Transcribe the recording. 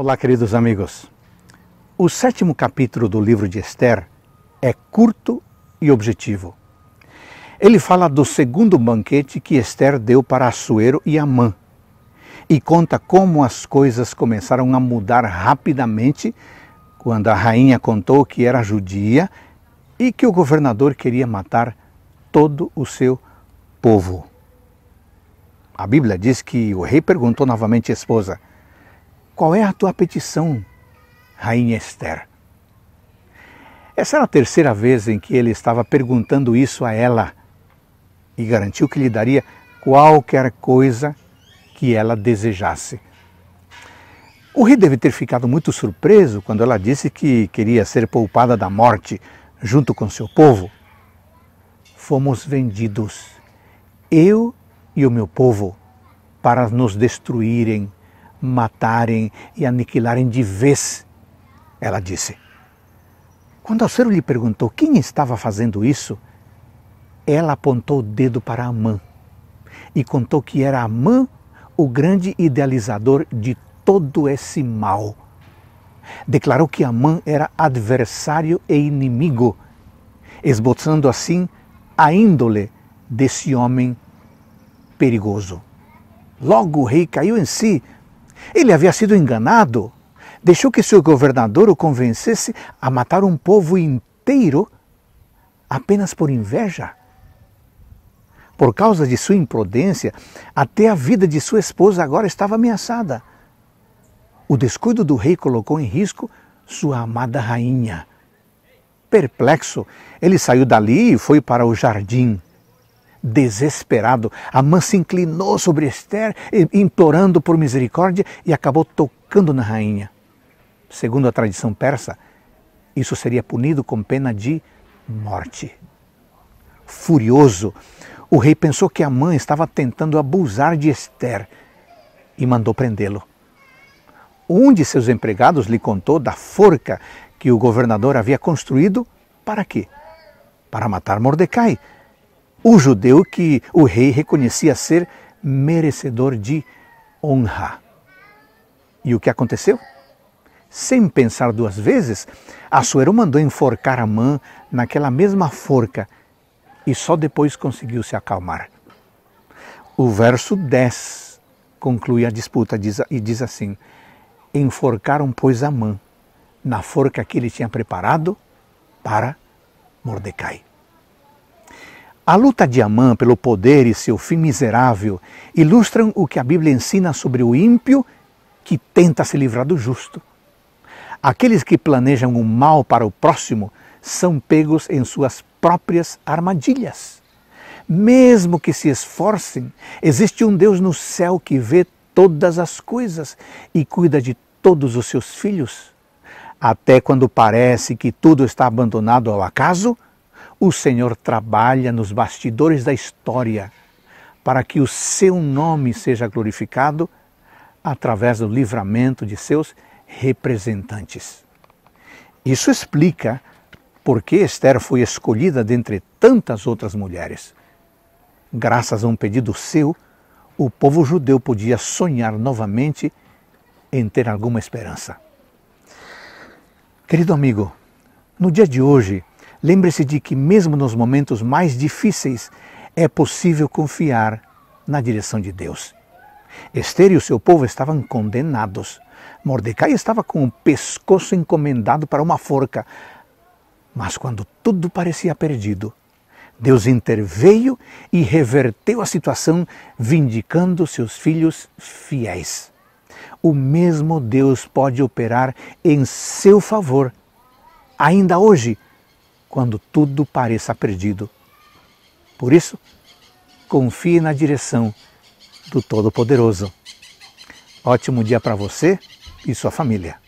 Olá, queridos amigos. O sétimo capítulo do livro de Esther é curto e objetivo. Ele fala do segundo banquete que Esther deu para Assuero e Amã e conta como as coisas começaram a mudar rapidamente quando a rainha contou que era judia e que o governador queria matar todo o seu povo. A Bíblia diz que o rei perguntou novamente à esposa: qual é a tua petição, Rainha Esther? Essa era a terceira vez em que ele estava perguntando isso a ela e garantiu que lhe daria qualquer coisa que ela desejasse. O rei deve ter ficado muito surpreso quando ela disse que queria ser poupada da morte junto com seu povo. Fomos vendidos, eu e o meu povo, para nos destruírem matarem e aniquilarem de vez, ela disse. Quando Alceu lhe perguntou quem estava fazendo isso, ela apontou o dedo para Amã e contou que era Amã o grande idealizador de todo esse mal. Declarou que Amã era adversário e inimigo, esboçando assim a índole desse homem perigoso. Logo o rei caiu em si, ele havia sido enganado. Deixou que seu governador o convencesse a matar um povo inteiro apenas por inveja. Por causa de sua imprudência, até a vida de sua esposa agora estava ameaçada. O descuido do rei colocou em risco sua amada rainha. Perplexo, ele saiu dali e foi para o jardim desesperado. Amã se inclinou sobre Esther, implorando por misericórdia e acabou tocando na rainha. Segundo a tradição persa, isso seria punido com pena de morte. Furioso, o rei pensou que Amã estava tentando abusar de Esther e mandou prendê-lo. Um de seus empregados lhe contou da forca que o governador havia construído para quê? Para matar Mordecai, o judeu que o rei reconhecia ser merecedor de honra. E o que aconteceu? Sem pensar duas vezes, Assuero mandou enforcar Amã naquela mesma forca e só depois conseguiu se acalmar. O verso 10 conclui a disputa e diz assim: Enforcaram, pois, Amã na forca que ele tinha preparado para Mordecai. A luta de Amã pelo poder e seu fim miserável ilustram o que a Bíblia ensina sobre o ímpio que tenta se livrar do justo. Aqueles que planejam o mal para o próximo são pegos em suas próprias armadilhas. Mesmo que se esforcem, existe um Deus no céu que vê todas as coisas e cuida de todos os seus filhos. Até quando parece que tudo está abandonado ao acaso, o Senhor trabalha nos bastidores da história para que o seu nome seja glorificado através do livramento de seus representantes. Isso explica por que Esther foi escolhida dentre tantas outras mulheres. Graças a um pedido seu, o povo judeu podia sonhar novamente em ter alguma esperança. Querido amigo, no dia de hoje, Lembre-se de que, mesmo nos momentos mais difíceis, é possível confiar na direção de Deus. Esther e o seu povo estavam condenados. Mordecai estava com o pescoço encomendado para uma forca. Mas quando tudo parecia perdido, Deus interveio e reverteu a situação, vindicando seus filhos fiéis. O mesmo Deus pode operar em seu favor, ainda hoje, quando tudo pareça perdido. Por isso, confie na direção do Todo-Poderoso. Ótimo dia para você e sua família.